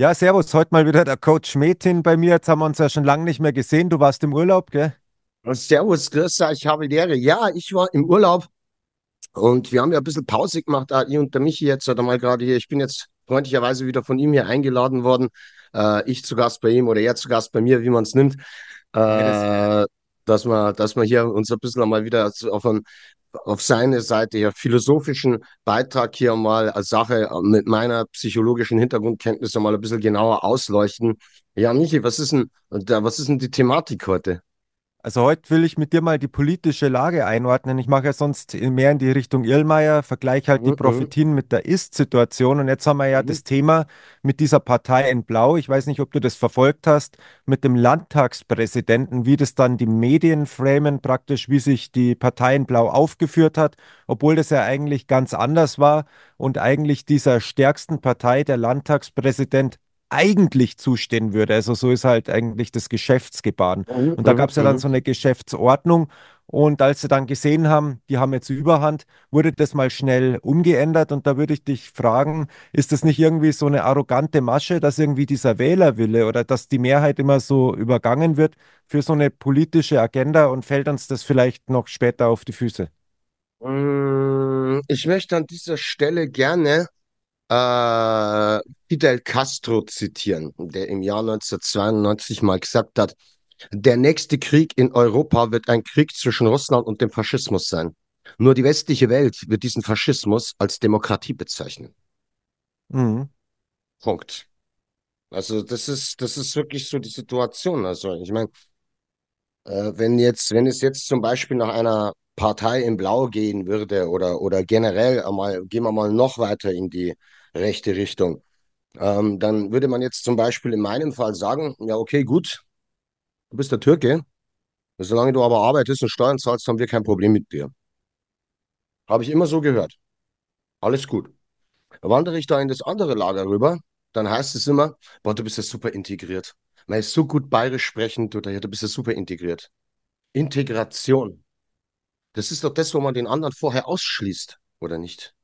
Ja, servus. Heute mal wieder der Coach Metin bei mir. Jetzt haben wir uns ja schon lange nicht mehr gesehen. Du warst im Urlaub, gell? Servus, grüß dich. ich habe die Ehre. Ja, ich war im Urlaub und wir haben ja ein bisschen Pause gemacht, ich und der Michi jetzt oder mal gerade hier. Ich bin jetzt freundlicherweise wieder von ihm hier eingeladen worden. Äh, ich zu Gast bei ihm oder er zu Gast bei mir, wie man es nimmt. Äh, ja, das äh, dass wir, dass wir hier uns ein bisschen einmal wieder auf einen auf seine Seite ja philosophischen Beitrag hier mal als Sache äh, mit meiner psychologischen Hintergrundkenntnis mal ein bisschen genauer ausleuchten. Ja, Michi, was ist denn was ist denn die Thematik heute? Also heute will ich mit dir mal die politische Lage einordnen. Ich mache ja sonst mehr in die Richtung Irlmeier, vergleiche halt die Prophetien mit der Ist-Situation. Und jetzt haben wir ja mhm. das Thema mit dieser Partei in Blau. Ich weiß nicht, ob du das verfolgt hast, mit dem Landtagspräsidenten, wie das dann die Medien framen, praktisch, wie sich die Partei in Blau aufgeführt hat, obwohl das ja eigentlich ganz anders war und eigentlich dieser stärksten Partei der Landtagspräsident eigentlich zustehen würde. Also so ist halt eigentlich das Geschäftsgebaren. Mhm, und da mhm, gab es ja dann mhm. so eine Geschäftsordnung. Und als sie dann gesehen haben, die haben jetzt Überhand, wurde das mal schnell umgeändert. Und da würde ich dich fragen, ist das nicht irgendwie so eine arrogante Masche, dass irgendwie dieser Wählerwille oder dass die Mehrheit immer so übergangen wird für so eine politische Agenda und fällt uns das vielleicht noch später auf die Füße? Mm, ich möchte an dieser Stelle gerne äh, Fidel Castro zitieren, der im Jahr 1992 mal gesagt hat, der nächste Krieg in Europa wird ein Krieg zwischen Russland und dem Faschismus sein. Nur die westliche Welt wird diesen Faschismus als Demokratie bezeichnen. Mhm. Punkt. Also das ist, das ist wirklich so die Situation. Also ich meine, äh, wenn jetzt, wenn es jetzt zum Beispiel nach einer Partei in Blau gehen würde oder, oder generell einmal, gehen wir mal noch weiter in die rechte Richtung. Ähm, dann würde man jetzt zum Beispiel in meinem Fall sagen, ja, okay, gut, du bist der Türke, solange du aber arbeitest und Steuern zahlst, haben wir kein Problem mit dir. Habe ich immer so gehört. Alles gut. Wandere ich da in das andere Lager rüber, dann heißt es immer, boah, du bist ja super integriert. Man ist so gut bayerisch sprechend oder du bist ja super integriert. Integration. Das ist doch das, wo man den anderen vorher ausschließt, oder nicht?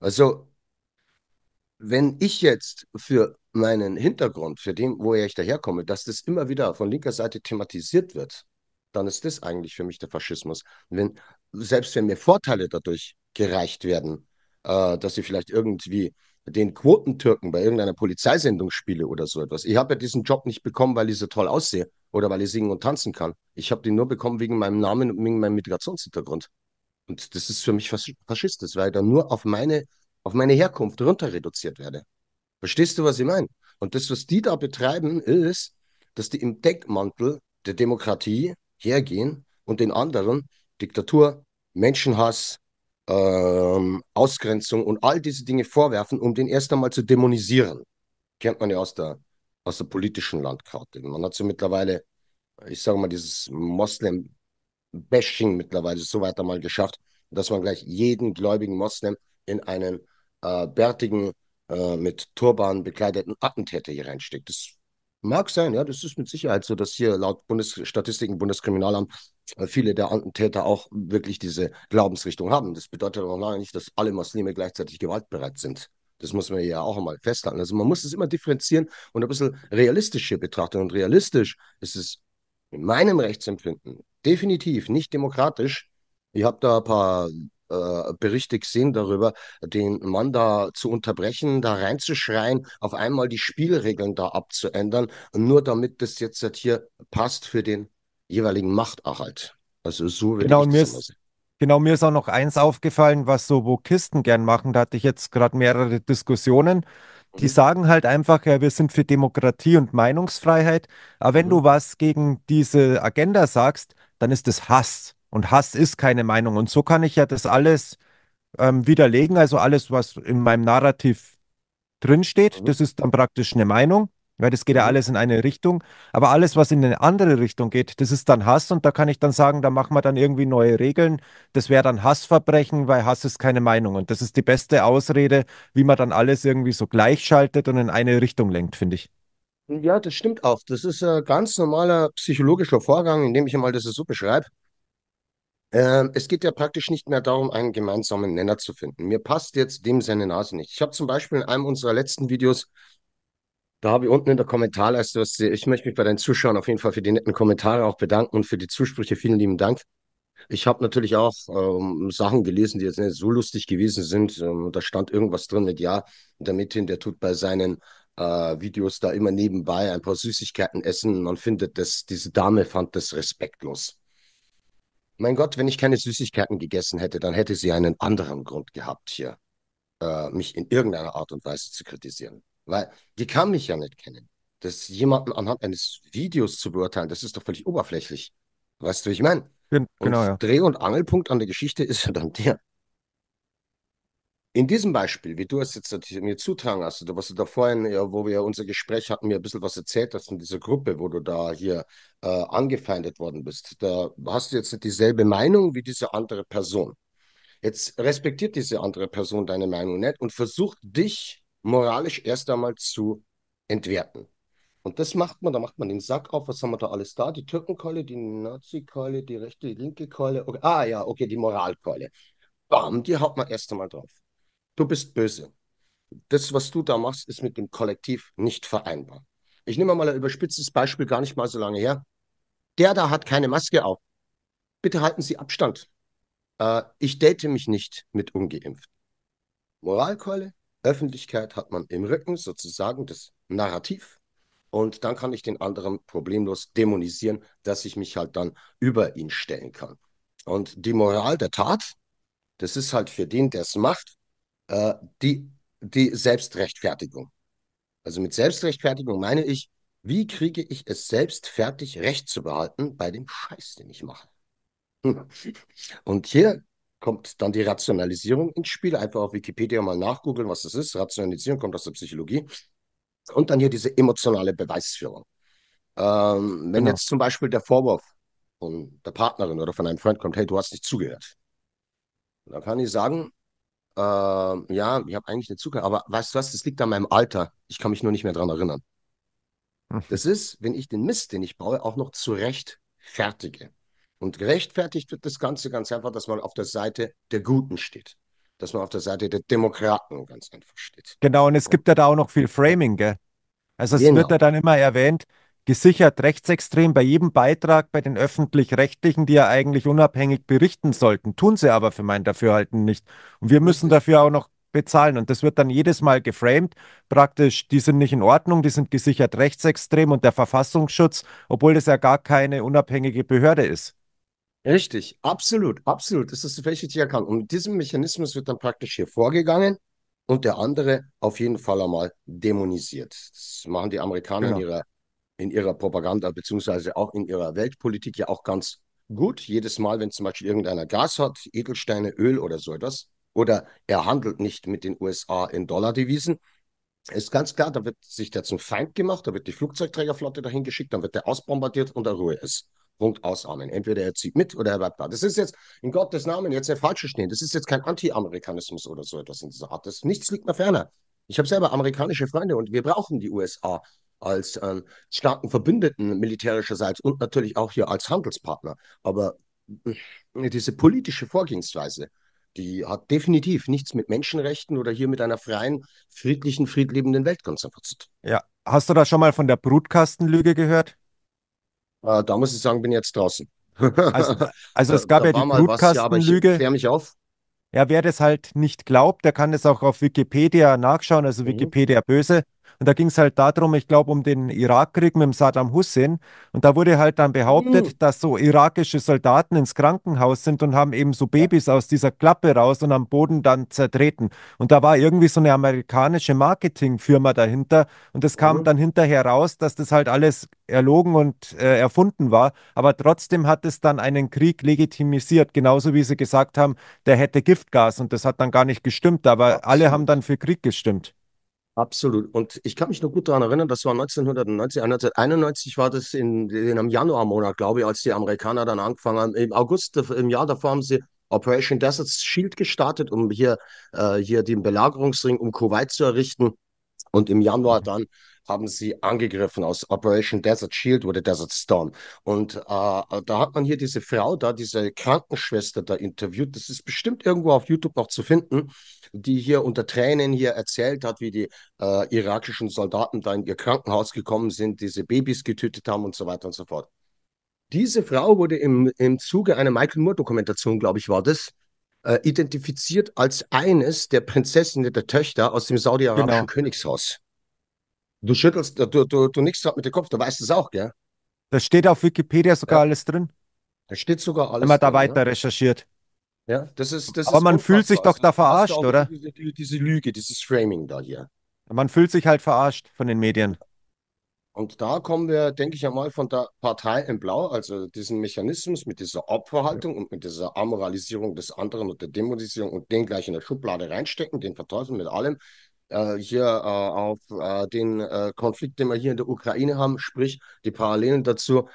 Also, wenn ich jetzt für meinen Hintergrund, für den, woher ich daherkomme, dass das immer wieder von linker Seite thematisiert wird, dann ist das eigentlich für mich der Faschismus. Wenn, selbst wenn mir Vorteile dadurch gereicht werden, äh, dass ich vielleicht irgendwie den Quotentürken bei irgendeiner Polizeisendung spiele oder so etwas. Ich habe ja diesen Job nicht bekommen, weil ich so toll aussehe oder weil ich singen und tanzen kann. Ich habe den nur bekommen wegen meinem Namen und wegen meinem Migrationshintergrund. Und das ist für mich fas faschistisch, weil ich dann nur auf meine auf meine Herkunft runter reduziert werde. Verstehst du, was ich meine? Und das, was die da betreiben, ist, dass die im Deckmantel der Demokratie hergehen und den anderen Diktatur, Menschenhass, ähm, Ausgrenzung und all diese Dinge vorwerfen, um den erst einmal zu dämonisieren. Kennt man ja aus der, aus der politischen Landkarte. Man hat so mittlerweile, ich sage mal, dieses Moslem-Bashing mittlerweile so weit einmal geschafft, dass man gleich jeden gläubigen Moslem in einen äh, bärtigen, äh, mit Turban bekleideten Attentäter hier reinsteckt. Das mag sein, ja, das ist mit Sicherheit so, dass hier laut Bundesstatistiken, Bundeskriminalamt äh, viele der Attentäter auch wirklich diese Glaubensrichtung haben. Das bedeutet aber lange nicht, dass alle Muslime gleichzeitig gewaltbereit sind. Das muss man ja auch einmal festhalten. Also man muss es immer differenzieren und ein bisschen realistisch hier betrachten. Und realistisch ist es in meinem Rechtsempfinden definitiv nicht demokratisch. Ich habe da ein paar äh, berichtig sind darüber, den Mann da zu unterbrechen, da reinzuschreien, auf einmal die Spielregeln da abzuändern, nur damit das jetzt halt hier passt für den jeweiligen Machterhalt. Also so würde genau, ich ist, sehen. Genau, mir ist auch noch eins aufgefallen, was so Wokisten gern machen. Da hatte ich jetzt gerade mehrere Diskussionen. Die mhm. sagen halt einfach, ja, wir sind für Demokratie und Meinungsfreiheit. Aber wenn mhm. du was gegen diese Agenda sagst, dann ist es Hass. Und Hass ist keine Meinung. Und so kann ich ja das alles ähm, widerlegen. Also alles, was in meinem Narrativ drinsteht, mhm. das ist dann praktisch eine Meinung, weil das geht ja mhm. alles in eine Richtung. Aber alles, was in eine andere Richtung geht, das ist dann Hass. Und da kann ich dann sagen, da machen wir dann irgendwie neue Regeln. Das wäre dann Hassverbrechen, weil Hass ist keine Meinung. Und das ist die beste Ausrede, wie man dann alles irgendwie so gleichschaltet und in eine Richtung lenkt, finde ich. Ja, das stimmt auch. Das ist ein äh, ganz normaler psychologischer Vorgang, indem ich einmal das so beschreibe. Ähm, es geht ja praktisch nicht mehr darum, einen gemeinsamen Nenner zu finden. Mir passt jetzt dem seine Nase nicht. Ich habe zum Beispiel in einem unserer letzten Videos, da habe ich unten in der Kommentarleiste, was, ich möchte mich bei den Zuschauern auf jeden Fall für die netten Kommentare auch bedanken und für die Zusprüche. Vielen lieben Dank. Ich habe natürlich auch ähm, Sachen gelesen, die jetzt nicht so lustig gewesen sind. Ähm, da stand irgendwas drin mit, ja, der Mädchen, der tut bei seinen äh, Videos da immer nebenbei ein paar Süßigkeiten essen. Man findet das, diese Dame fand das respektlos. Mein Gott, wenn ich keine Süßigkeiten gegessen hätte, dann hätte sie einen anderen Grund gehabt, hier äh, mich in irgendeiner Art und Weise zu kritisieren. Weil die kann mich ja nicht kennen. Das jemanden anhand eines Videos zu beurteilen, das ist doch völlig oberflächlich. Weißt du, wie ich meine? Genau, ja. Dreh- und Angelpunkt an der Geschichte ist ja dann der, in diesem Beispiel, wie du es jetzt mir zutragen hast, oder was du da vorhin, ja, wo wir unser Gespräch hatten, mir ein bisschen was erzählt hast in dieser Gruppe, wo du da hier äh, angefeindet worden bist, da hast du jetzt nicht dieselbe Meinung wie diese andere Person. Jetzt respektiert diese andere Person deine Meinung nicht und versucht dich moralisch erst einmal zu entwerten. Und das macht man, da macht man den Sack auf, was haben wir da alles da? Die Türkenkeule, die Nazikeule, die rechte, die linke Keule. Okay, ah ja, okay, die Moralkeule. Bam, die haut man erst einmal drauf. Du bist böse. Das, was du da machst, ist mit dem Kollektiv nicht vereinbar. Ich nehme mal ein überspitztes Beispiel, gar nicht mal so lange her. Der da hat keine Maske auf. Bitte halten Sie Abstand. Äh, ich date mich nicht mit ungeimpft. Moralkeule, Öffentlichkeit hat man im Rücken sozusagen das Narrativ. Und dann kann ich den anderen problemlos dämonisieren, dass ich mich halt dann über ihn stellen kann. Und die Moral der Tat, das ist halt für den, der es macht, äh, die, die Selbstrechtfertigung. Also mit Selbstrechtfertigung meine ich, wie kriege ich es selbst fertig, Recht zu behalten bei dem Scheiß, den ich mache? Hm. Und hier kommt dann die Rationalisierung ins Spiel. Einfach auf Wikipedia mal nachgoogeln, was das ist. Rationalisierung kommt aus der Psychologie. Und dann hier diese emotionale Beweisführung. Ähm, wenn genau. jetzt zum Beispiel der Vorwurf von der Partnerin oder von einem Freund kommt, hey, du hast nicht zugehört. Dann kann ich sagen, äh, ja, ich habe eigentlich eine Zucker, aber weißt du was, das liegt an meinem Alter. Ich kann mich nur nicht mehr dran erinnern. Hm. Das ist, wenn ich den Mist, den ich baue, auch noch zurechtfertige. Und gerechtfertigt wird das Ganze ganz einfach, dass man auf der Seite der Guten steht. Dass man auf der Seite der Demokraten ganz einfach steht. Genau, und es gibt ja da auch noch viel Framing, gell? Also es genau. wird ja dann immer erwähnt, gesichert rechtsextrem bei jedem Beitrag bei den öffentlich-rechtlichen, die ja eigentlich unabhängig berichten sollten, tun sie aber für mein Dafürhalten nicht. Und wir müssen dafür auch noch bezahlen. Und das wird dann jedes Mal geframed. Praktisch, die sind nicht in Ordnung, die sind gesichert rechtsextrem und der Verfassungsschutz, obwohl das ja gar keine unabhängige Behörde ist. Richtig, absolut, absolut. Das ist völlig richtig erkannt. Und mit diesem Mechanismus wird dann praktisch hier vorgegangen und der andere auf jeden Fall einmal dämonisiert. Das machen die Amerikaner genau. in ihrer in ihrer Propaganda beziehungsweise auch in ihrer Weltpolitik ja auch ganz gut. Jedes Mal, wenn zum Beispiel irgendeiner Gas hat, Edelsteine, Öl oder so etwas, oder er handelt nicht mit den USA in Dollardevisen, ist ganz klar, da wird sich der zum Feind gemacht, da wird die Flugzeugträgerflotte dahin geschickt, dann wird der ausbombardiert und der Ruhe ist. Punkt ausarmen. Entweder er zieht mit oder er bleibt da. Das ist jetzt in Gottes Namen jetzt nicht falsch Stehen. Das ist jetzt kein Anti-Amerikanismus oder so etwas in dieser Art. Das, nichts liegt mir ferner. Ich habe selber amerikanische Freunde und wir brauchen die USA als ähm, starken Verbündeten militärischerseits und natürlich auch hier als Handelspartner. Aber diese politische Vorgehensweise, die hat definitiv nichts mit Menschenrechten oder hier mit einer freien, friedlichen, friedliebenden Welt ganz einfach zu tun. Ja, hast du da schon mal von der Brutkastenlüge gehört? Äh, da muss ich sagen, bin jetzt draußen. Also, also es gab da, ja die Brutkastenlüge. Ja, mich auf. Ja, wer das halt nicht glaubt, der kann das auch auf Wikipedia nachschauen, also mhm. Wikipedia mhm. böse. Und da ging es halt darum, ich glaube, um den Irakkrieg mit Saddam Hussein. Und da wurde halt dann behauptet, mhm. dass so irakische Soldaten ins Krankenhaus sind und haben eben so Babys aus dieser Klappe raus und am Boden dann zertreten. Und da war irgendwie so eine amerikanische Marketingfirma dahinter. Und es kam mhm. dann hinterher raus, dass das halt alles erlogen und äh, erfunden war. Aber trotzdem hat es dann einen Krieg legitimisiert, genauso wie sie gesagt haben, der hätte Giftgas und das hat dann gar nicht gestimmt. Aber Absolut. alle haben dann für Krieg gestimmt. Absolut. Und ich kann mich noch gut daran erinnern, das war 1990, 1991 war das in, in einem Januarmonat, glaube ich, als die Amerikaner dann angefangen haben. Im August, äh, im Jahr davor haben sie Operation Desert Shield gestartet, um hier, äh, hier den Belagerungsring um Kuwait zu errichten. Und im Januar mhm. dann haben sie angegriffen. Aus Operation Desert Shield oder Desert Storm. Und äh, da hat man hier diese Frau da, diese Krankenschwester da interviewt. Das ist bestimmt irgendwo auf YouTube noch zu finden, die hier unter Tränen hier erzählt hat, wie die äh, irakischen Soldaten da in ihr Krankenhaus gekommen sind, diese Babys getötet haben und so weiter und so fort. Diese Frau wurde im, im Zuge einer Michael Moore-Dokumentation, glaube ich, war das, äh, identifiziert als eines der Prinzessinnen der Töchter aus dem saudi-arabischen genau. Königshaus. Du schüttelst, du, du, du nickst mit dem Kopf, du weißt es auch, gell? Das steht auf Wikipedia sogar ja. alles drin. Da steht sogar alles. Wenn man da drin, weiter ja? recherchiert. Ja, das ist. Das Aber ist man fühlt sich doch da also, verarscht, oder? Diese, diese, Lüge, dieses Framing da hier. Man fühlt sich halt verarscht von den Medien. Und da kommen wir, denke ich einmal, von der Partei in Blau, also diesen Mechanismus mit dieser Opferhaltung ja. und mit dieser Amoralisierung des anderen und der Dämonisierung und den gleich in der Schublade reinstecken, den verteufeln mit allem, äh, hier äh, auf äh, den Konflikt, den wir hier in der Ukraine haben, sprich die Parallelen dazu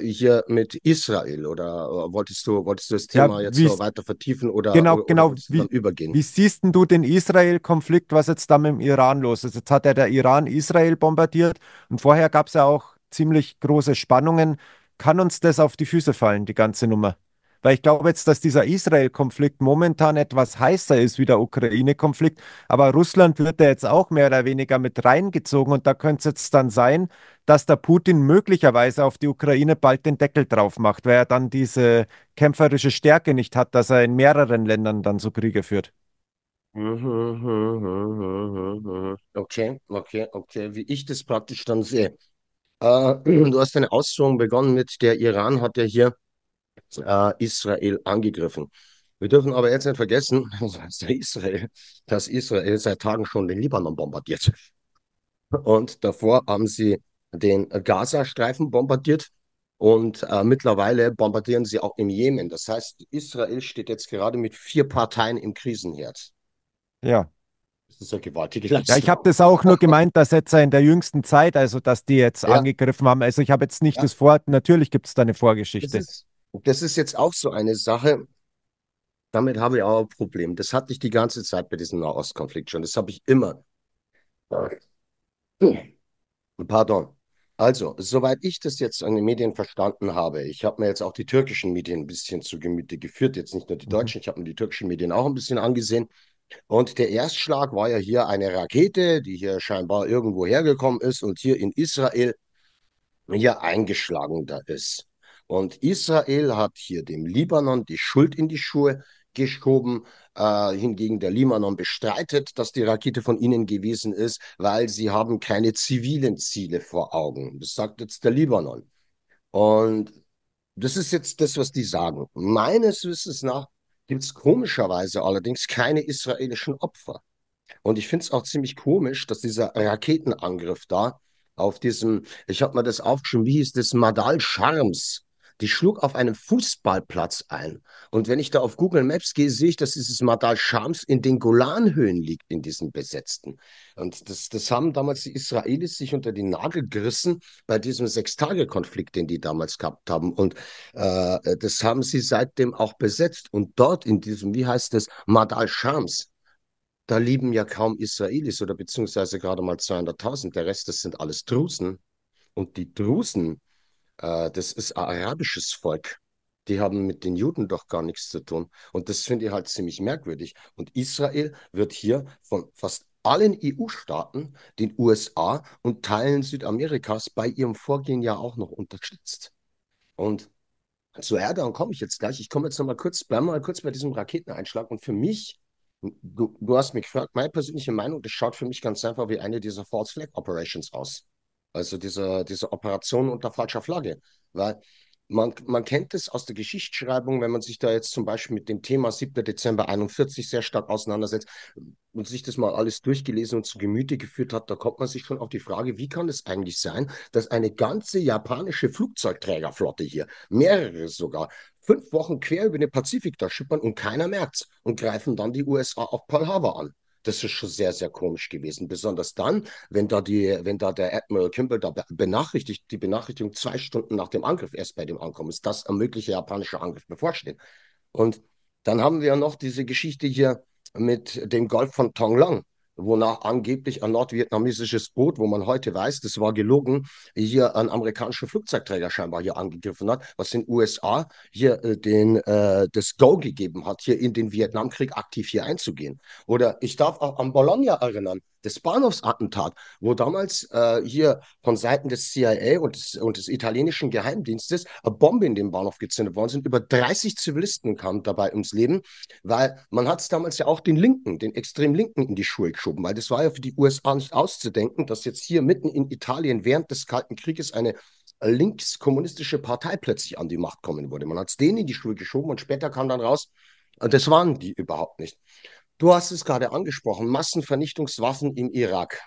hier mit Israel oder wolltest du wolltest du das Thema ja, jetzt noch weiter vertiefen oder genau oder genau wie, übergehen? Wie siehst du den Israel-Konflikt, was jetzt da mit dem Iran los ist? Jetzt hat ja der Iran Israel bombardiert und vorher gab es ja auch ziemlich große Spannungen. Kann uns das auf die Füße fallen, die ganze Nummer? Weil ich glaube jetzt, dass dieser Israel-Konflikt momentan etwas heißer ist wie der Ukraine-Konflikt. Aber Russland wird da jetzt auch mehr oder weniger mit reingezogen. Und da könnte es jetzt dann sein, dass der Putin möglicherweise auf die Ukraine bald den Deckel drauf macht, weil er dann diese kämpferische Stärke nicht hat, dass er in mehreren Ländern dann so Kriege führt. Okay, okay, okay. Wie ich das praktisch dann sehe. Äh, du hast deine Ausführung begonnen mit, der Iran hat ja hier äh, Israel angegriffen. Wir dürfen aber jetzt nicht vergessen, dass Israel, dass Israel seit Tagen schon den Libanon bombardiert. Und davor haben sie den Gazastreifen bombardiert und äh, mittlerweile bombardieren sie auch im Jemen. Das heißt, Israel steht jetzt gerade mit vier Parteien im Krisenherd. Ja. Das ist eine gewaltige Leistung. Ja, ich habe das auch nur gemeint, dass jetzt in der jüngsten Zeit, also dass die jetzt ja. angegriffen haben. Also ich habe jetzt nicht ja. das Vor, natürlich gibt es da eine Vorgeschichte. Das ist, und das ist jetzt auch so eine Sache, damit habe ich auch ein Problem. Das hatte ich die ganze Zeit bei diesem Nahostkonflikt schon. Das habe ich immer. Hm. Pardon. Also, soweit ich das jetzt an den Medien verstanden habe, ich habe mir jetzt auch die türkischen Medien ein bisschen zu Gemüte geführt, jetzt nicht nur die mhm. deutschen, ich habe mir die türkischen Medien auch ein bisschen angesehen. Und der Erstschlag war ja hier eine Rakete, die hier scheinbar irgendwo hergekommen ist und hier in Israel hier eingeschlagen da ist. Und Israel hat hier dem Libanon die Schuld in die Schuhe geschoben. Äh, hingegen der Libanon bestreitet, dass die Rakete von ihnen gewesen ist, weil sie haben keine zivilen Ziele vor Augen. Das sagt jetzt der Libanon. Und das ist jetzt das, was die sagen. Meines Wissens nach gibt es komischerweise allerdings keine israelischen Opfer. Und ich finde es auch ziemlich komisch, dass dieser Raketenangriff da auf diesem, ich habe mir das aufgeschrieben, wie hieß das, Madal Charms die schlug auf einem Fußballplatz ein. Und wenn ich da auf Google Maps gehe, sehe ich, dass dieses Madal Shams in den Golanhöhen liegt, in diesen besetzten. Und das, das haben damals die Israelis sich unter die Nagel gerissen bei diesem Sechstage-Konflikt, den die damals gehabt haben. Und äh, das haben sie seitdem auch besetzt. Und dort in diesem, wie heißt das, Madal Shams, da lieben ja kaum Israelis oder beziehungsweise gerade mal 200.000. Der Rest, das sind alles Drusen. Und die Drusen, äh, das ist ein arabisches Volk. Die haben mit den Juden doch gar nichts zu tun. Und das finde ich halt ziemlich merkwürdig. Und Israel wird hier von fast allen EU-Staaten, den USA und Teilen Südamerikas bei ihrem Vorgehen ja auch noch unterstützt. Und zu Erdogan komme ich jetzt gleich. Ich komme jetzt noch mal kurz, bleib mal kurz bei diesem Raketeneinschlag. Und für mich, du, du hast mich gefragt, meine persönliche Meinung, das schaut für mich ganz einfach wie eine dieser False Flag Operations aus. Also diese, diese Operation unter falscher Flagge. Weil man, man kennt es aus der Geschichtsschreibung, wenn man sich da jetzt zum Beispiel mit dem Thema 7. Dezember 41 sehr stark auseinandersetzt und sich das mal alles durchgelesen und zu Gemüte geführt hat, da kommt man sich schon auf die Frage, wie kann es eigentlich sein, dass eine ganze japanische Flugzeugträgerflotte hier, mehrere sogar, fünf Wochen quer über den Pazifik da schippern und keiner merkt's und greifen dann die USA auf Pearl Harbor an. Das ist schon sehr, sehr komisch gewesen. Besonders dann, wenn da die, wenn da der Admiral Kimball da benachrichtigt, die Benachrichtigung zwei Stunden nach dem Angriff erst bei dem ankommen ist, dass ein möglicher japanischer Angriff bevorsteht. Und dann haben wir noch diese Geschichte hier mit dem Golf von Tonglong wonach angeblich ein nordvietnamesisches Boot, wo man heute weiß, das war gelogen, hier ein amerikanischer Flugzeugträger scheinbar hier angegriffen hat, was den USA hier äh, den, äh, das Go gegeben hat, hier in den Vietnamkrieg aktiv hier einzugehen. Oder ich darf auch an Bologna erinnern, das Bahnhofsattentat, wo damals äh, hier von Seiten des CIA und des, und des italienischen Geheimdienstes eine Bombe in den Bahnhof gezündet worden sind. Über 30 Zivilisten kamen dabei ums Leben, weil man hat es damals ja auch den Linken, den extrem Linken in die Schuhe geschoben, weil das war ja für die USA nicht auszudenken, dass jetzt hier mitten in Italien während des Kalten Krieges eine linkskommunistische Partei plötzlich an die Macht kommen würde. Man hat es denen in die Schuhe geschoben und später kam dann raus, äh, das waren die überhaupt nicht. Du hast es gerade angesprochen, Massenvernichtungswaffen im Irak.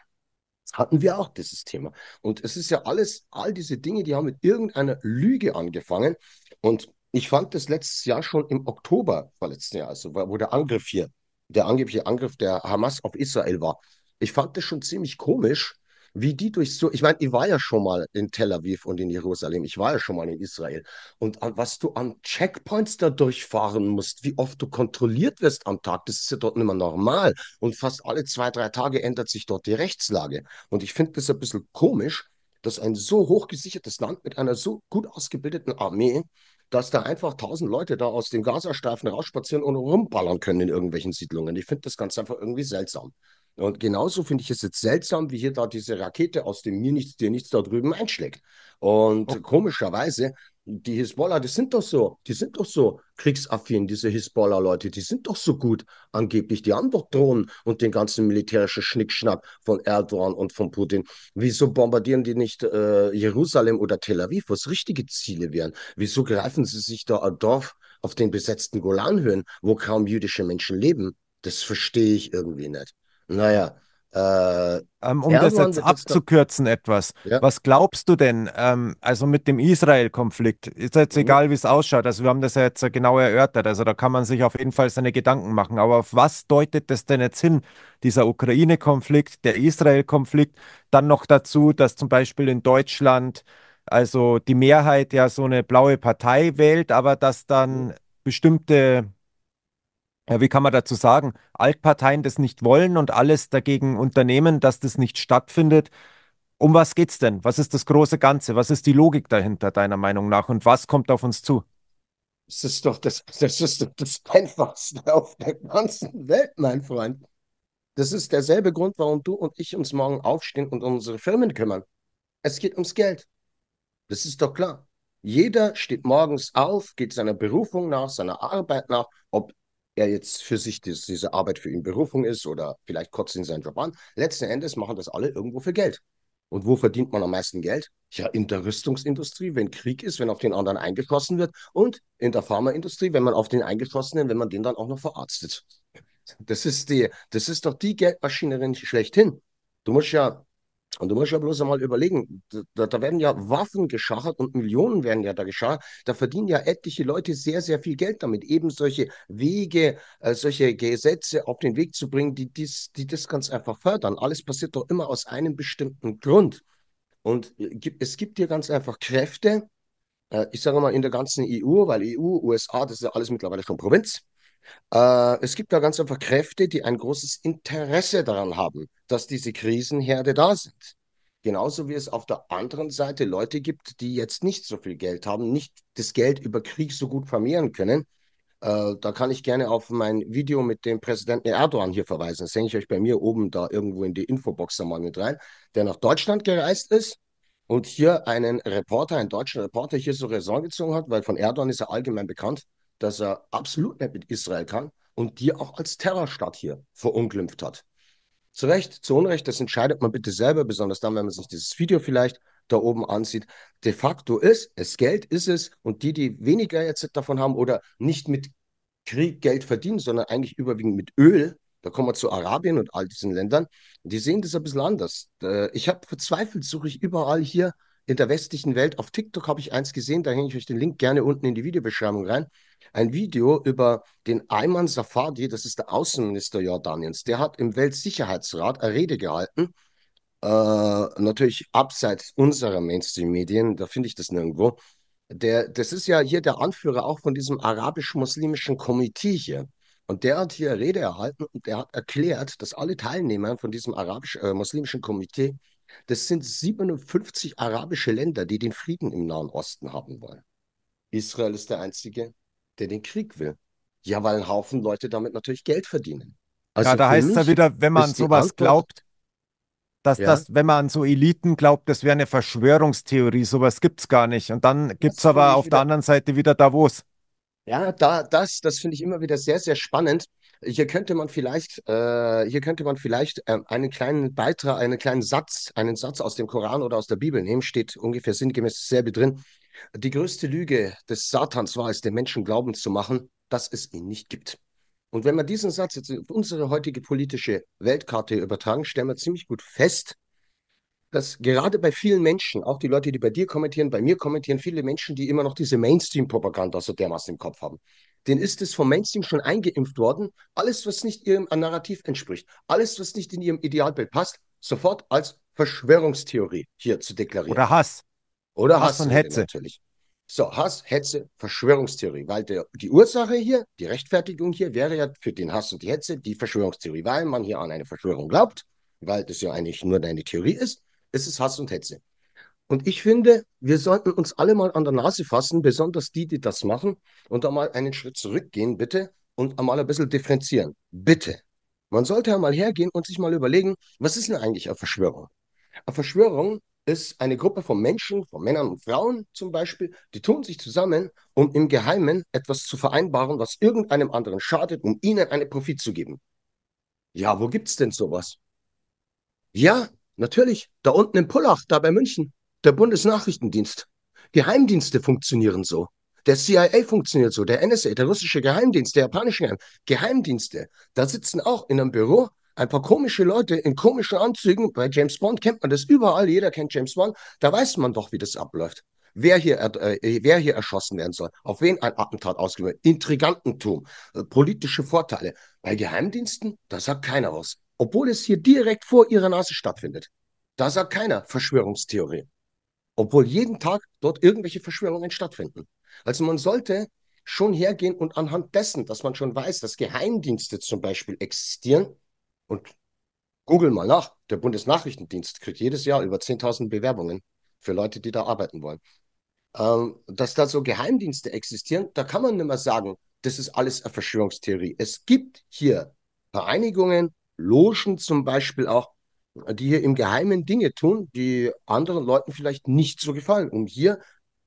Hatten wir auch dieses Thema. Und es ist ja alles, all diese Dinge, die haben mit irgendeiner Lüge angefangen. Und ich fand das letztes Jahr schon im Oktober vorletzten Jahr, also wo der Angriff hier, der angebliche Angriff der Hamas auf Israel war. Ich fand das schon ziemlich komisch, wie die durch so, ich meine, ich war ja schon mal in Tel Aviv und in Jerusalem, ich war ja schon mal in Israel. Und was du an Checkpoints da durchfahren musst, wie oft du kontrolliert wirst am Tag, das ist ja dort nicht mehr normal. Und fast alle zwei, drei Tage ändert sich dort die Rechtslage. Und ich finde das ein bisschen komisch, dass ein so hochgesichertes Land mit einer so gut ausgebildeten Armee dass da einfach tausend Leute da aus dem Gazastreifen rausspazieren und rumballern können in irgendwelchen Siedlungen. Ich finde das ganz einfach irgendwie seltsam. Und genauso finde ich es jetzt seltsam, wie hier da diese Rakete aus dem Mir nichts, dir nichts da drüben einschlägt. Und oh. komischerweise, die Hisbollah, die sind doch so, die sind doch so kriegsaffin, diese Hisbollah-Leute, die sind doch so gut angeblich. Die haben doch Drohnen und den ganzen militärischen Schnickschnack von Erdogan und von Putin. Wieso bombardieren die nicht äh, Jerusalem oder Tel Aviv, was richtige Ziele wären? Wieso greifen sie sich da ein Dorf auf den besetzten Golanhöhen, wo kaum jüdische Menschen leben? Das verstehe ich irgendwie nicht. Naja. Äh, ähm, um Erdogan das jetzt abzukürzen das etwas, ja. was glaubst du denn, ähm, also mit dem Israel-Konflikt, ist jetzt mhm. egal, wie es ausschaut, also wir haben das ja jetzt genau erörtert, also da kann man sich auf jeden Fall seine Gedanken machen, aber auf was deutet das denn jetzt hin, dieser Ukraine-Konflikt, der Israel-Konflikt, dann noch dazu, dass zum Beispiel in Deutschland also die Mehrheit ja so eine blaue Partei wählt, aber dass dann mhm. bestimmte ja, wie kann man dazu sagen, Altparteien das nicht wollen und alles dagegen unternehmen, dass das nicht stattfindet. Um was geht's denn? Was ist das große Ganze? Was ist die Logik dahinter, deiner Meinung nach? Und was kommt auf uns zu? Das ist doch das, das ist das Einfachste auf der ganzen Welt, mein Freund. Das ist derselbe Grund, warum du und ich uns morgen aufstehen und unsere Firmen kümmern. Es geht ums Geld. Das ist doch klar. Jeder steht morgens auf, geht seiner Berufung nach, seiner Arbeit nach, ob er jetzt für sich das, diese Arbeit für ihn Berufung ist oder vielleicht kotzt ihn seinen Job an. Letzten Endes machen das alle irgendwo für Geld. Und wo verdient man am meisten Geld? Ja, in der Rüstungsindustrie, wenn Krieg ist, wenn auf den anderen eingeschossen wird und in der Pharmaindustrie, wenn man auf den Eingeschossenen, wenn man den dann auch noch verarztet. Das ist, die, das ist doch die Geldmaschinerin schlechthin. Du musst ja und du musst ja bloß einmal überlegen, da, da, werden ja Waffen geschachert und Millionen werden ja da geschachert. Da verdienen ja etliche Leute sehr, sehr viel Geld damit, eben solche Wege, äh, solche Gesetze auf den Weg zu bringen, die, dies, die das ganz einfach fördern. Alles passiert doch immer aus einem bestimmten Grund. Und äh, es gibt hier ganz einfach Kräfte, äh, ich sage mal in der ganzen EU, weil EU, USA, das ist ja alles mittlerweile schon Provinz. Äh, es gibt da ganz einfach Kräfte, die ein großes Interesse daran haben, dass diese Krisenherde da sind. Genauso wie es auf der anderen Seite Leute gibt, die jetzt nicht so viel Geld haben, nicht das Geld über Krieg so gut vermehren können. Äh, da kann ich gerne auf mein Video mit dem Präsidenten Erdogan hier verweisen. Das hänge ich euch bei mir oben da irgendwo in die Infobox da mal mit rein, der nach Deutschland gereist ist und hier einen Reporter, einen deutschen Reporter hier so Raison gezogen hat, weil von Erdogan ist er allgemein bekannt, dass er absolut nicht mit Israel kann und die auch als Terrorstaat hier verunglimpft hat. Zu Recht, zu Unrecht, das entscheidet man bitte selber, besonders dann, wenn man sich dieses Video vielleicht da oben ansieht. De facto ist es Geld, ist es und die, die weniger jetzt davon haben oder nicht mit Krieg Geld verdienen, sondern eigentlich überwiegend mit Öl, da kommen wir zu Arabien und all diesen Ländern, die sehen das ein bisschen anders. Äh, ich habe verzweifelt, suche ich überall hier in der westlichen Welt. Auf TikTok habe ich eins gesehen, da hänge ich euch den Link gerne unten in die Videobeschreibung rein. Ein Video über den Ayman Safadi, das ist der Außenminister Jordaniens. Der hat im Weltsicherheitsrat eine Rede gehalten. Äh, natürlich abseits unserer Mainstream-Medien, da finde ich das nirgendwo. Der, das ist ja hier der Anführer auch von diesem arabisch-muslimischen Komitee hier. Und der hat hier eine Rede erhalten und der hat erklärt, dass alle Teilnehmer von diesem arabisch-muslimischen äh, Komitee das sind 57 arabische Länder, die den Frieden im Nahen Osten haben wollen. Israel ist der Einzige, der den Krieg will. Ja, weil ein Haufen Leute damit natürlich Geld verdienen. Also ja, da heißt es ja wieder, wenn man sowas Antwort, glaubt, dass ja. das, wenn man an so Eliten glaubt, das wäre eine Verschwörungstheorie, sowas gibt es gar nicht. Und dann gibt es aber auf wieder, der anderen Seite wieder Davos. Ja, da, das, das finde ich immer wieder sehr, sehr spannend, hier könnte man vielleicht, äh, hier könnte man vielleicht äh, einen kleinen Beitrag, einen kleinen Satz, einen Satz aus dem Koran oder aus der Bibel nehmen, steht ungefähr sinngemäß dasselbe drin. Die größte Lüge des Satans war es, den Menschen glauben zu machen, dass es ihn nicht gibt. Und wenn wir diesen Satz jetzt auf unsere heutige politische Weltkarte übertragen, stellen wir ziemlich gut fest, dass gerade bei vielen Menschen, auch die Leute, die bei dir kommentieren, bei mir kommentieren, viele Menschen, die immer noch diese Mainstream-Propaganda so dermaßen im Kopf haben den ist es vom Mainstream schon eingeimpft worden. Alles, was nicht ihrem Narrativ entspricht, alles, was nicht in ihrem Idealbild passt, sofort als Verschwörungstheorie hier zu deklarieren. Oder Hass. Oder Hass, Hass und Hetze. Natürlich. So, Hass, Hetze, Verschwörungstheorie, weil der, die Ursache hier, die Rechtfertigung hier wäre ja für den Hass und die Hetze die Verschwörungstheorie, weil man hier an eine Verschwörung glaubt, weil das ja eigentlich nur eine Theorie ist, ist es Hass und Hetze. Und ich finde, wir sollten uns alle mal an der Nase fassen, besonders die, die das machen, und da mal einen Schritt zurückgehen, bitte, und einmal ein bisschen differenzieren. Bitte. Man sollte einmal hergehen und sich mal überlegen, was ist denn eigentlich eine Verschwörung? Eine Verschwörung ist eine Gruppe von Menschen, von Männern und Frauen zum Beispiel, die tun sich zusammen, um im Geheimen etwas zu vereinbaren, was irgendeinem anderen schadet, um ihnen einen Profit zu geben. Ja, wo gibt's denn sowas? Ja, natürlich, da unten im Pullach, da bei München. Der Bundesnachrichtendienst. Geheimdienste funktionieren so. Der CIA funktioniert so, der NSA, der russische Geheimdienst, der japanische Geheim Geheimdienste. Da sitzen auch in einem Büro ein paar komische Leute in komischen Anzügen. Bei James Bond kennt man das überall, jeder kennt James Bond. Da weiß man doch, wie das abläuft. Wer hier, äh, wer hier erschossen werden soll, auf wen ein Attentat ausgeführt wird, Intrigantentum, äh, politische Vorteile. Bei Geheimdiensten, da sagt keiner was. Obwohl es hier direkt vor ihrer Nase stattfindet. Da sagt keiner Verschwörungstheorie obwohl jeden Tag dort irgendwelche Verschwörungen stattfinden. Also man sollte schon hergehen und anhand dessen, dass man schon weiß, dass Geheimdienste zum Beispiel existieren und Google mal nach, der Bundesnachrichtendienst kriegt jedes Jahr über 10.000 Bewerbungen für Leute, die da arbeiten wollen. Ähm, dass da so Geheimdienste existieren, da kann man nicht mehr sagen, das ist alles eine Verschwörungstheorie. Es gibt hier Vereinigungen, Logen zum Beispiel auch, die hier im Geheimen Dinge tun, die anderen Leuten vielleicht nicht so gefallen, um hier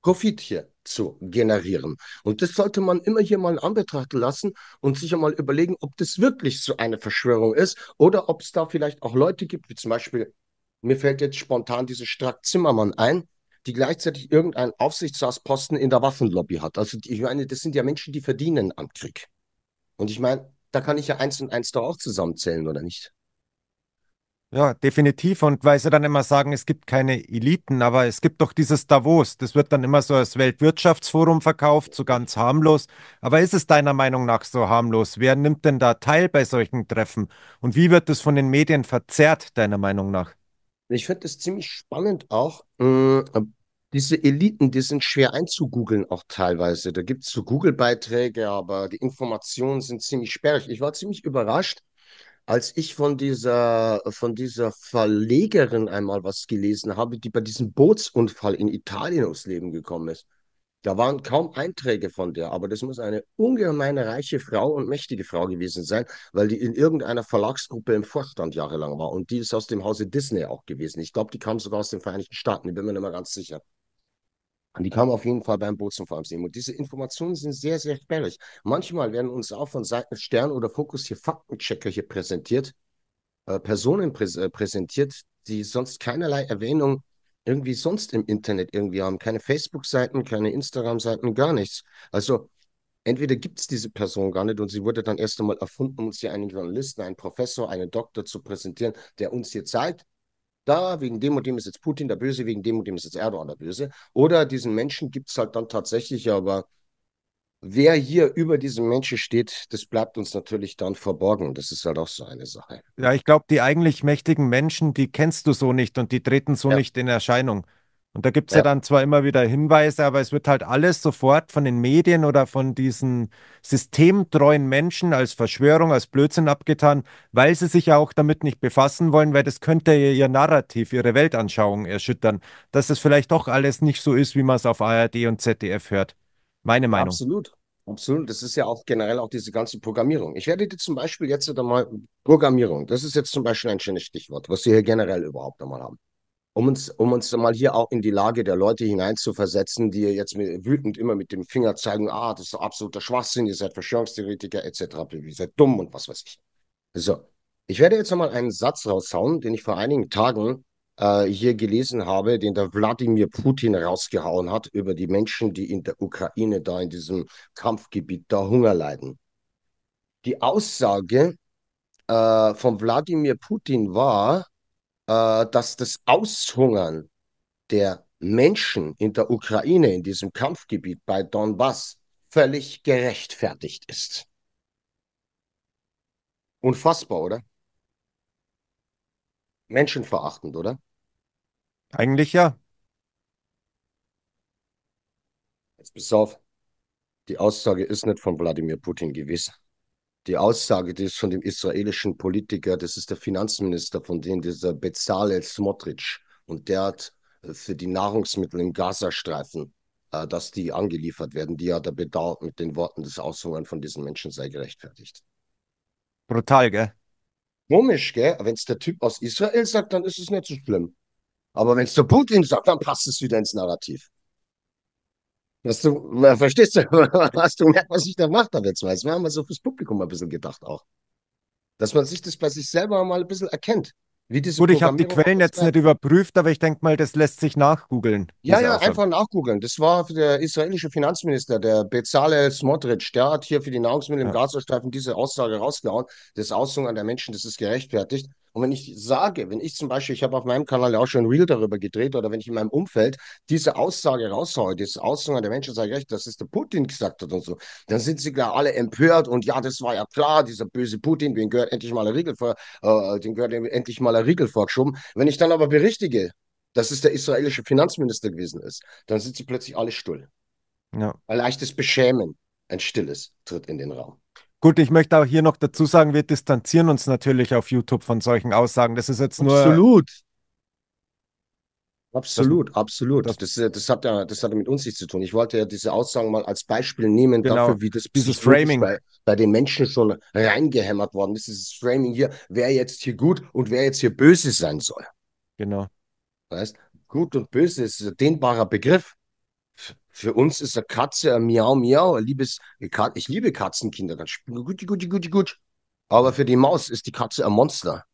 Profit hier zu generieren. Und das sollte man immer hier mal in lassen und sich mal überlegen, ob das wirklich so eine Verschwörung ist oder ob es da vielleicht auch Leute gibt, wie zum Beispiel, mir fällt jetzt spontan diese Strack Zimmermann ein, die gleichzeitig irgendeinen Aufsichtsratsposten in der Waffenlobby hat. Also die, ich meine, das sind ja Menschen, die verdienen am Krieg. Und ich meine, da kann ich ja eins und eins doch auch zusammenzählen, oder nicht? Ja, definitiv. Und weil sie dann immer sagen, es gibt keine Eliten, aber es gibt doch dieses Davos. Das wird dann immer so als Weltwirtschaftsforum verkauft, so ganz harmlos. Aber ist es deiner Meinung nach so harmlos? Wer nimmt denn da teil bei solchen Treffen? Und wie wird es von den Medien verzerrt, deiner Meinung nach? Ich finde das ziemlich spannend auch. Äh, diese Eliten, die sind schwer einzugugeln, auch teilweise. Da gibt es so Google-Beiträge, aber die Informationen sind ziemlich sperrig. Ich war ziemlich überrascht als ich von dieser, von dieser Verlegerin einmal was gelesen habe, die bei diesem Bootsunfall in Italien ums Leben gekommen ist. Da waren kaum Einträge von der, aber das muss eine ungemeine reiche Frau und mächtige Frau gewesen sein, weil die in irgendeiner Verlagsgruppe im Vorstand jahrelang war. Und die ist aus dem Hause Disney auch gewesen. Ich glaube, die kam sogar aus den Vereinigten Staaten, ich bin mir nicht mehr ganz sicher. Die kam auf jeden Fall beim Bootsunfallmuseum. Und diese Informationen sind sehr, sehr spärlich. Manchmal werden uns auch von Seiten Stern oder Fokus hier Faktenchecker hier präsentiert, äh, Personen präs äh, präsentiert, die sonst keinerlei Erwähnung irgendwie sonst im Internet irgendwie haben. Keine Facebook-Seiten, keine Instagram-Seiten, gar nichts. Also entweder gibt es diese Person gar nicht und sie wurde dann erst einmal erfunden, um uns hier einen Journalisten, einen Professor, einen Doktor zu präsentieren, der uns hier zeigt, da, wegen dem und dem ist jetzt Putin der Böse, wegen dem und dem ist jetzt Erdogan der Böse. Oder diesen Menschen gibt es halt dann tatsächlich, aber wer hier über diesen Menschen steht, das bleibt uns natürlich dann verborgen. Das ist halt auch so eine Sache. Ja, ich glaube, die eigentlich mächtigen Menschen, die kennst du so nicht und die treten so ja. nicht in Erscheinung. Und da gibt es ja. ja. dann zwar immer wieder Hinweise, aber es wird halt alles sofort von den Medien oder von diesen systemtreuen Menschen als Verschwörung, als Blödsinn abgetan, weil sie sich ja auch damit nicht befassen wollen, weil das könnte ihr Narrativ, ihre Weltanschauung erschüttern, dass es vielleicht doch alles nicht so ist, wie man es auf ARD und ZDF hört. Meine Meinung. Absolut. Absolut, das ist ja auch generell auch diese ganze Programmierung. Ich werde dir zum Beispiel jetzt einmal Programmierung, das ist jetzt zum Beispiel ein schönes Stichwort, was wir hier generell überhaupt einmal haben um uns, um uns mal hier auch in die Lage der Leute hineinzuversetzen, die jetzt mit, wütend immer mit dem Finger zeigen, ah, das ist absoluter Schwachsinn, ihr seid Verschwörungstheoretiker etc., ihr seid dumm und was weiß ich. So, ich werde jetzt nochmal einen Satz raushauen, den ich vor einigen Tagen äh, hier gelesen habe, den der Wladimir Putin rausgehauen hat über die Menschen, die in der Ukraine da in diesem Kampfgebiet da Hunger leiden. Die Aussage äh, von Wladimir Putin war, äh, dass das Aushungern der Menschen in der Ukraine, in diesem Kampfgebiet bei Donbass, völlig gerechtfertigt ist. Unfassbar, oder? Menschenverachtend, oder? Eigentlich ja. Jetzt pass auf, die Aussage ist nicht von Wladimir Putin gewesen die Aussage des von dem israelischen Politiker, das ist der Finanzminister von denen, dieser Bezalel Smotrich. Und der hat äh, für die Nahrungsmittel im Gazastreifen, äh, dass die angeliefert werden, die hat er bedauert mit den Worten, des Aushungern von diesen Menschen sei gerechtfertigt. Brutal, gell? Komisch, gell? Wenn es der Typ aus Israel sagt, dann ist es nicht so schlimm. Aber wenn es der Putin sagt, dann passt es wieder ins Narrativ. Hast du, na, verstehst du, hast du gemerkt, was ich da gemacht habe jetzt mal. Wir haben mal so fürs Publikum ein bisschen gedacht auch. Dass man sich das bei sich selber mal ein bisschen erkennt. Gut, ich habe die Quellen jetzt nicht überprüft, aber ich denke mal, das lässt sich nachgoogeln. Ja, ja, Aussage. einfach nachgoogeln. Das war der israelische Finanzminister, der Bezalel Smotrich, der hat hier für die Nahrungsmittel ja. im Gazastreifen diese Aussage rausgehauen. Das Aussuchen an der Menschen, das ist gerechtfertigt. Und wenn ich sage, wenn ich zum Beispiel, ich habe auf meinem Kanal ja auch schon ein Reel darüber gedreht oder wenn ich in meinem Umfeld diese Aussage raushaue, diese Aussage der Menschen sage, recht, das ist der Putin gesagt hat und so, dann sind sie klar alle empört und ja, das war ja klar, dieser böse Putin, den gehört endlich mal der Riegel vor, äh, den gehört endlich mal der Riegel vorgeschoben. Wenn ich dann aber berichtige, dass es der israelische Finanzminister gewesen ist, dann sind sie plötzlich alle stuhl. Ja. Ein leichtes Beschämen, ein stilles tritt in den Raum. Gut, ich möchte auch hier noch dazu sagen, wir distanzieren uns natürlich auf YouTube von solchen Aussagen. Das ist jetzt nur. Absolut. Absolut, das, absolut. Das, das, das, hat ja, das hat mit uns nichts zu tun. Ich wollte ja diese Aussagen mal als Beispiel nehmen genau, dafür, wie das dieses Framing bei, bei, den Menschen schon reingehämmert worden ist. Dieses Framing hier, wer jetzt hier gut und wer jetzt hier böse sein soll. Genau. Weißt, gut und böse ist ein dehnbarer Begriff. Für uns ist eine Katze ein Miau Miau. Ein liebes, ich liebe Katzenkinder. Dann gut, gut, gut, gut. Aber für die Maus ist die Katze ein Monster.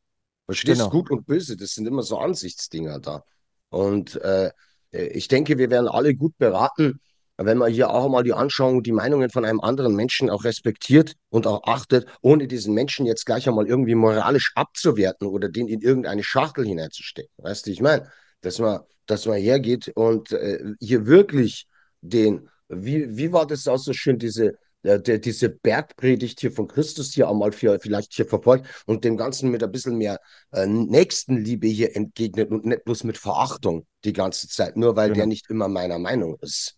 Verstehst genau. gut und böse? Das sind immer so Ansichtsdinger da. Und äh, äh, ich denke, wir werden alle gut beraten, wenn man hier auch mal die Anschauung, die Meinungen von einem anderen Menschen auch respektiert und auch achtet, ohne diesen Menschen jetzt gleich einmal irgendwie moralisch abzuwerten oder den in irgendeine Schachtel hineinzustecken. Weißt du, ich meine, dass man, dass man hergeht und äh, hier wirklich den, wie, wie war das auch so schön, diese, der, äh, der, diese Bergpredigt hier von Christus hier einmal für, vielleicht hier verfolgt und dem Ganzen mit ein bisschen mehr äh, Nächstenliebe hier entgegnet und nicht bloß mit Verachtung die ganze Zeit, nur weil genau. der nicht immer meiner Meinung ist.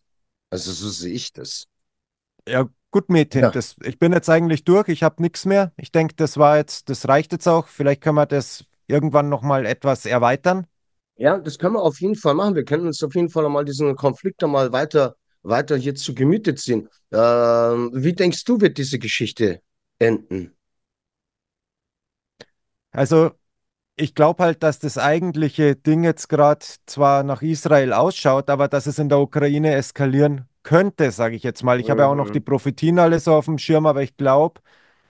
Also so sehe ich das. Ja, gut, Mädchen, ja. Das, ich bin jetzt eigentlich durch, ich habe nichts mehr. Ich denke, das war jetzt, das reicht jetzt auch. Vielleicht können wir das irgendwann nochmal etwas erweitern. Ja, das können wir auf jeden Fall machen. Wir können uns auf jeden Fall mal diesen Konflikt einmal weiter, weiter hier zu gemütet ziehen. Ähm, wie denkst du, wird diese Geschichte enden? Also, ich glaube halt, dass das eigentliche Ding jetzt gerade zwar nach Israel ausschaut, aber dass es in der Ukraine eskalieren könnte, sage ich jetzt mal. Ich mhm. habe ja auch noch mhm. die Prophetien alle so auf dem Schirm, aber ich glaube,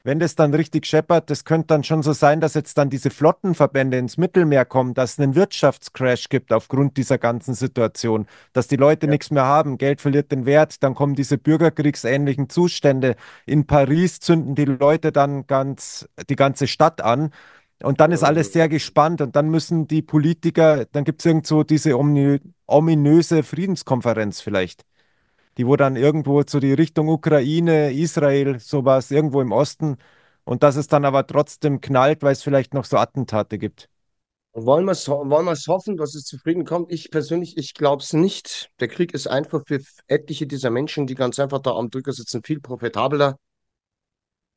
wenn das dann richtig scheppert, das könnte dann schon so sein, dass jetzt dann diese Flottenverbände ins Mittelmeer kommen, dass es einen Wirtschaftscrash gibt aufgrund dieser ganzen Situation, dass die Leute ja. nichts mehr haben, Geld verliert den Wert, dann kommen diese bürgerkriegsähnlichen Zustände. In Paris zünden die Leute dann ganz die ganze Stadt an. Und dann ist alles sehr gespannt und dann müssen die Politiker, dann gibt es irgendwo diese ominöse Friedenskonferenz vielleicht die wo dann irgendwo zu die Richtung Ukraine, Israel, sowas, irgendwo im Osten. Und dass es dann aber trotzdem knallt, weil es vielleicht noch so Attentate gibt. Wollen wir es wollen hoffen, dass es zufrieden kommt? Ich persönlich, ich glaube es nicht. Der Krieg ist einfach für etliche dieser Menschen, die ganz einfach da am Drücker sitzen, viel profitabler.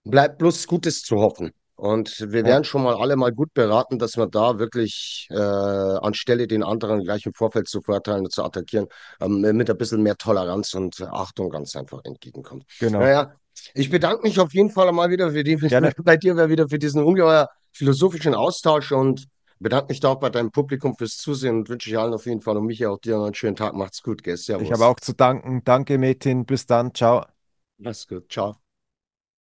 Bleibt bloß Gutes zu hoffen. Und wir ja. wären schon mal alle mal gut beraten, dass man da wirklich äh, anstelle den anderen gleich im Vorfeld zu verurteilen und zu attackieren, ähm, mit ein bisschen mehr Toleranz und Achtung ganz einfach entgegenkommt. Genau. Naja, ich bedanke mich auf jeden Fall mal wieder für die, Gerne. bei dir wieder für diesen ungeheuer philosophischen Austausch und bedanke mich da auch bei deinem Publikum fürs Zusehen und wünsche ich allen auf jeden Fall und mich auch dir einen schönen Tag. Macht's gut, Gäste. Ich habe auch zu danken. Danke, Metin. Bis dann. Ciao. Mach's gut. Ciao.